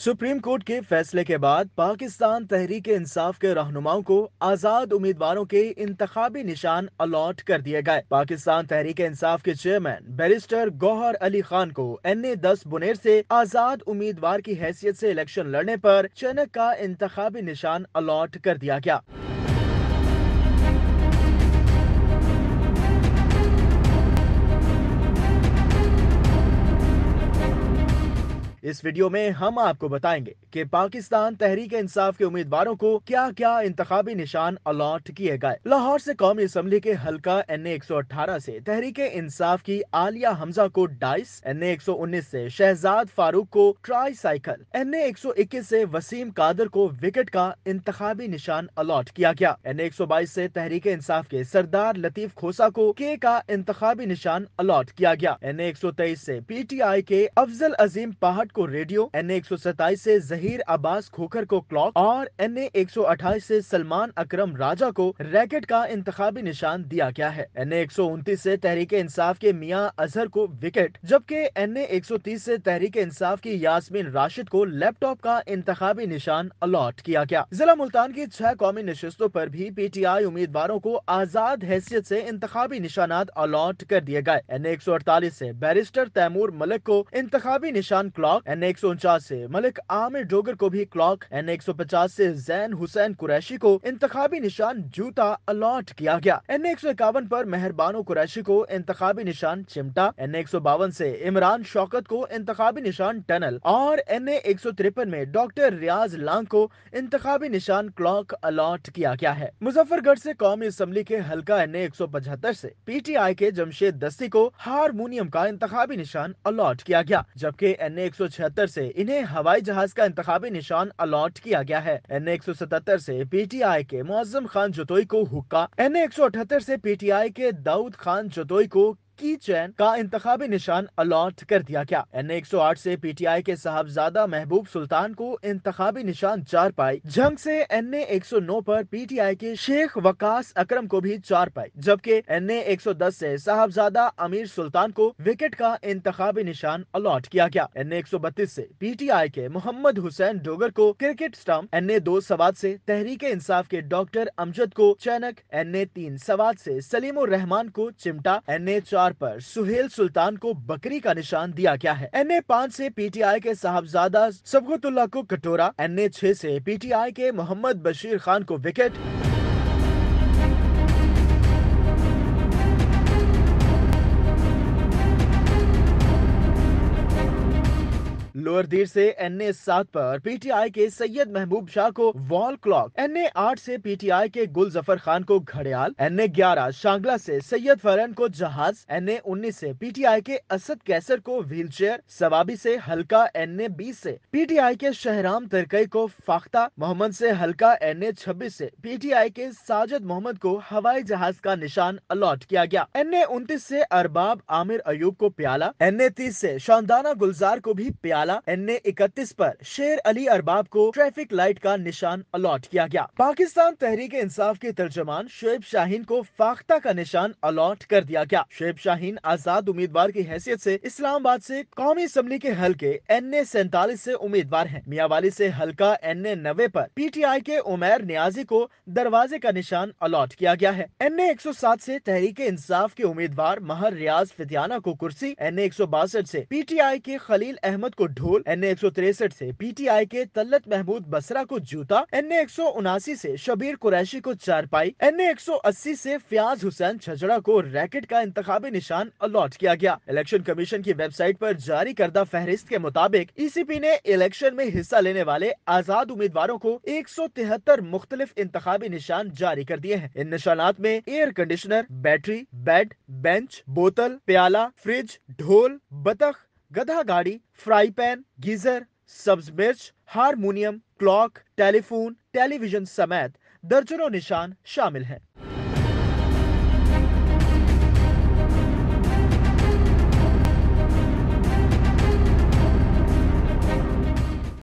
supreme court के फैसले के बाद पाकिस्तान तहरीक इंसाफ के रहनुमाओं को आजाद उम्मीदवारों के इंतबी निशान अलॉट कर दिए गए पाकिस्तान तहरीक इंसाफ के चेयरमैन बैरिस्टर गौहर अली खान को एन ए दस बुनेर से आजाद उम्मीदवार की हैसियत से इलेक्शन लड़ने पर चनक का इंतबी निशान अलॉट कर दिया गया इस वीडियो में हम आपको बताएंगे कि पाकिस्तान तहरीक इंसाफ के उम्मीदवारों को क्या क्या इंतबी निशान अलॉट किए गए लाहौर से कौमी असम्बली के हल्का एन ए एक सौ अठारह ऐसी तहरीक इंसाफ की आलिया हमजा को डाइस एन ए एक सौ उन्नीस ऐसी शहजाद फारूक को ट्राई साइकिल एन ए एक सौ इक्कीस ऐसी वसीम कादर को विकेट का इंतबी निशान अलॉट किया गया एन ए एक सौ बाईस ऐसी तहरीक इंसाफ के सरदार लतीफ खोसा को के का इंतबी निशान अलॉट किया गया एन ए एक सौ तेईस ऐसी पी टी आई के अफजल अजीम पहाट को को रेडियो एन ए से जहीर अब्बास खोखर को क्लॉक और एन ए से सलमान अकरम राजा को रैकेट का इंतबी निशान दिया गया है एन ए से तहरीक इंसाफ के मियाँ अजहर को विकेट जबकि एन ए से तहरीक इंसाफ की यासमीन राशिद को लैपटॉप का इंतबी निशान अलॉट किया गया जिला मुल्तान की छह कौमी नशस्तों आरोप भी पी टी आई उम्मीदवारों को आजाद हैसियत ऐसी इंतबी निशाना अलॉट कर दिए गए एन ए ऐसी बैरिस्टर तैमूर मलिक को इंतबी निशान क्लॉक एन एक सौ उनचास ऐसी मलिक आमिर डोगर को भी क्लॉक एन एक सौ पचास ऐसी जैन हुसैन कुरैशी को इंतबी निशान जूता अलॉट किया गया एन एक सौ इक्यावन आरोप मेहरबानो कुरैशी को इंतबी निशान चिमटा एन एक सौ बावन ऐसी इमरान शौकत को इंतबी निशान टनल और एन ए एक सौ तिरपन में डॉक्टर रियाज लांग को इंतबी निशान क्लॉक अलॉट किया गया है मुजफ्फरगढ़ ऐसी कौमी असम्बली के हल्का एन ए एक सौ पचहत्तर ऐसी टी आई के जमशेद दस्ती को हारमोनियम का इंतबी निशान अलॉट किया गया जबकि एन ए एक सौ 176 से इन्हें हवाई जहाज का इंतबी निशान अलॉट किया गया है एन ए एक सौ सतहत्तर ऐसी पी टी आई के मुआजम खान जतोई को हुक्का एन ए एक सौ अठहत्तर ऐसी पी टी आई के दाऊद खान जतोई को की चैन का इंतबी निशान अलॉट कर दिया गया एन एक सौ आठ ऐसी पी टी आई के साहबजादा महबूब सुल्तान को इंतबी निशान चार पाई जंग ऐसी एन ए एक सौ नौ आरोप पी टी आई के शेख वकास अक्रम को भी चार पाई जबकि एन ए एक सौ दस ऐसी साहबजादा अमीर सुल्तान को विकेट का इंतबी निशान अलॉट किया गया एन ए एक सौ बत्तीस ऐसी पी टी आई के मोहम्मद हुसैन डोगर को क्रिकेट स्टम्प एन ए दो सवाद ऐसी तहरीक इंसाफ के डॉक्टर अमजद को चैनक एन ए तीन सवाद ऐसी सलीम रहमान को चिमटा एन ए चार दीवार पर सुहेल सुल्तान को बकरी का निशान दिया गया है एन ए पाँच ऐसी पी टी आई के साहबजादा सबगतुल्ला को कटोरा एन ए छह ऐसी आई के मोहम्मद बशीर खान को विकेट लोअर देर से ए सात पर पीटीआई के सैयद महबूब शाह को वॉल क्लॉक एन ए आठ से पीटीआई के गुल जफर खान को घड़ियाल एन ए ग्यारह शांगला से सैयद फरन को जहाज एन ए उन्नीस से पीटीआई के असद कैसर को व्हील चेयर सवाबी से हल्का एन ए बीस से पीटीआई के शहराम तरकई को फाख्ता मोहम्मद से हल्का एन ए छब्बीस से पीटीआई के साजिद मोहम्मद को हवाई जहाज का निशान अलॉट किया गया एन ए उनतीस से अरबाब आमिर अयूब को प्याला एन ए तीस से शानदाना गुलजार को भी प्याला वाला एन इकतीस आरोप शेर अली अरबाब को ट्रैफिक लाइट का निशान अलॉट किया गया पाकिस्तान तहरीक इंसाफ के तर्जमान शुएब शाहीन को फाख्ता का निशान अलॉट कर दिया गया शुएब शाहीन आजाद उम्मीदवार की हैसियत ऐसी इस्लामाबाद ऐसी कौमी असम्बली के हल्के एन ए सैतालीस ऐसी उम्मीदवार है मियावाली ऐसी हल्का एन ए नब्बे आरोप पी टी आई के उमेर न्याजी को दरवाजे का निशान अलॉट किया गया है एन ए एक सौ सात ऐसी तहरीक इंसाफ के उम्मीदवार महर रियाज फितियाना को कुर्सी एन ए एक सौ बासठ ऐसी पी टी आई के खलील अहमद को ढोल एन एक सौ तिरसठ ऐसी पीटीआई के तल्लत महमूद बसरा को जूता एन एक सौ उनासी ऐसी शबीर कुरैशी को चारपाई एन एक सौ अस्सी ऐसी फयाज हुसैन छजड़ा को रैकेट का इंतबी निशान अलॉट किया गया इलेक्शन कमीशन की वेबसाइट पर जारी करदा फहरिस्त के मुताबिक ईसीपी ने इलेक्शन में हिस्सा लेने वाले आजाद उम्मीदवारों को एक सौ तिहत्तर मुख्तलिफ इंतबी निशान जारी कर दिए हैं इन निशानात में air conditioner battery bed bench बोतल प्याला फ्रिज ढोल बतख गधा गाड़ी फ्राई पैन गीजर सब्ज मिर्च हारमोनियम क्लॉक टेलीफोन टेलीविजन समेत दर्जनों निशान शामिल हैं